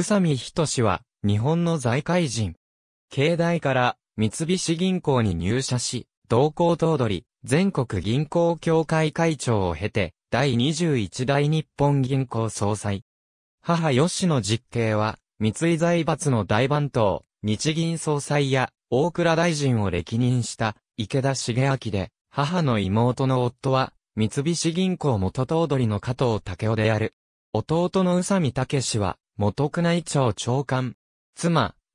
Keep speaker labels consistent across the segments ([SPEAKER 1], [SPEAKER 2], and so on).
[SPEAKER 1] 宇佐美仁は、日本の財界人。境内から三菱銀行に入社し、同行頭取、全国銀行協会会長を経て、第21代日本銀行総裁。母吉野実刑は、三井財閥の大番頭、日銀総裁や大倉大臣を歴任した池田茂明で、母の妹の夫は、三菱銀行元頭取の加藤武雄である。弟の宇佐美武は、元区内庁長官。妻、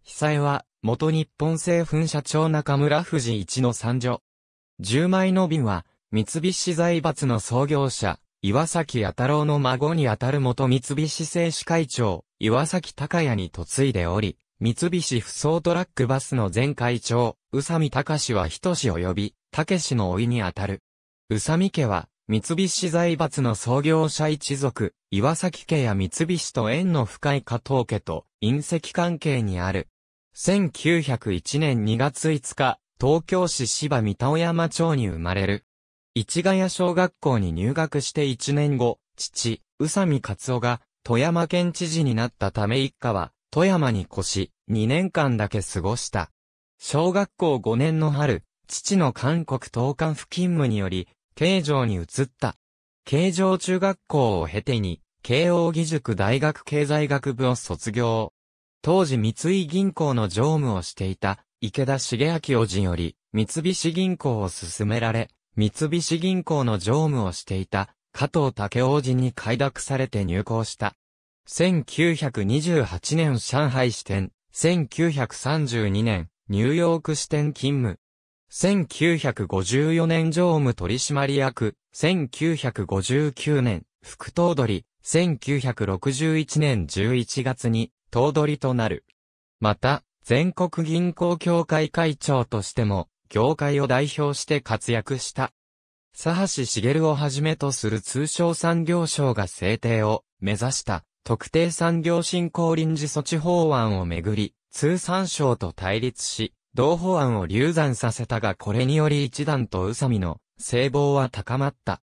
[SPEAKER 1] 久江は、元日本製粉社長中村富士一の三女。十枚の瓶は、三菱財閥の創業者、岩崎弥太郎の孫にあたる元三菱製紙会長、岩崎隆也に嫁いでおり、三菱不走トラックバスの前会長、宇佐美隆は人志及び、武氏の老いにあたる。宇佐美家は、三菱財閥の創業者一族、岩崎家や三菱と縁の深い加藤家と隕石関係にある。1901年2月5日、東京市芝三田尾山町に生まれる。市ヶ谷小学校に入学して1年後、父、宇佐美勝夫が富山県知事になったため一家は、富山に越し、2年間だけ過ごした。小学校5年の春、父の韓国東韓府勤務により、慶城に移った。慶城中学校を経てに、慶応義塾大学経済学部を卒業。当時三井銀行の常務をしていた池田茂明王子より三菱銀行を勧められ、三菱銀行の常務をしていた加藤武王子に快諾されて入校した。1928年上海支店、1932年ニューヨーク支店勤務。1954年常務取締役、1959年、副頭取、1961年11月に、頭取となる。また、全国銀行協会会長としても、業界を代表して活躍した。佐橋茂をはじめとする通商産業省が制定を目指した特定産業振興臨時措置法案をめぐり、通産省と対立し、同法案を流産させたがこれにより一段と宇佐美の聖望は高まった。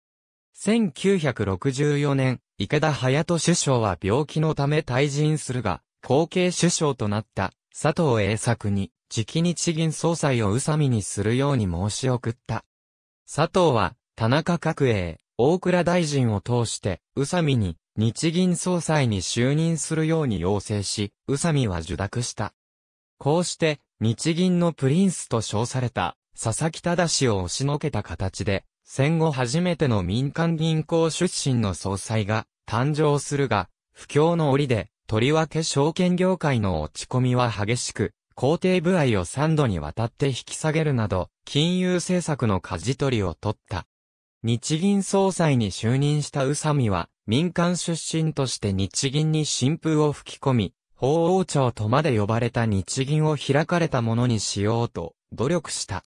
[SPEAKER 1] 1964年、池田隼人首相は病気のため退陣するが、後継首相となった佐藤栄作に、直日銀総裁を宇佐美にするように申し送った。佐藤は、田中角栄、大倉大臣を通して、宇佐美に、日銀総裁に就任するように要請し、宇佐美は受諾した。こうして、日銀のプリンスと称された、佐々木忠氏を押しのけた形で、戦後初めての民間銀行出身の総裁が誕生するが、不況の折で、とりわけ証券業界の落ち込みは激しく、皇帝部合を3度にわたって引き下げるなど、金融政策の舵取りを取った。日銀総裁に就任した宇佐美は、民間出身として日銀に新風を吹き込み、法王朝とまで呼ばれた日銀を開かれたものにしようと努力した。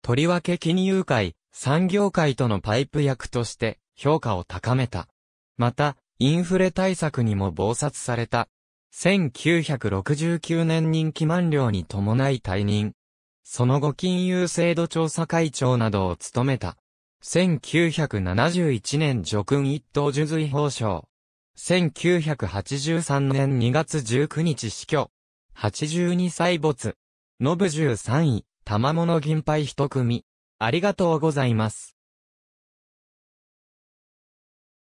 [SPEAKER 1] とりわけ金融界、産業界とのパイプ役として評価を高めた。また、インフレ対策にも謀殺された。1969年任期満了に伴い退任。その後金融制度調査会長などを務めた。1971年叙勲一等受髄報奨。1983年2月19日死去。82歳没。ノブ13位、玉物銀杯一組。ありがとうございます。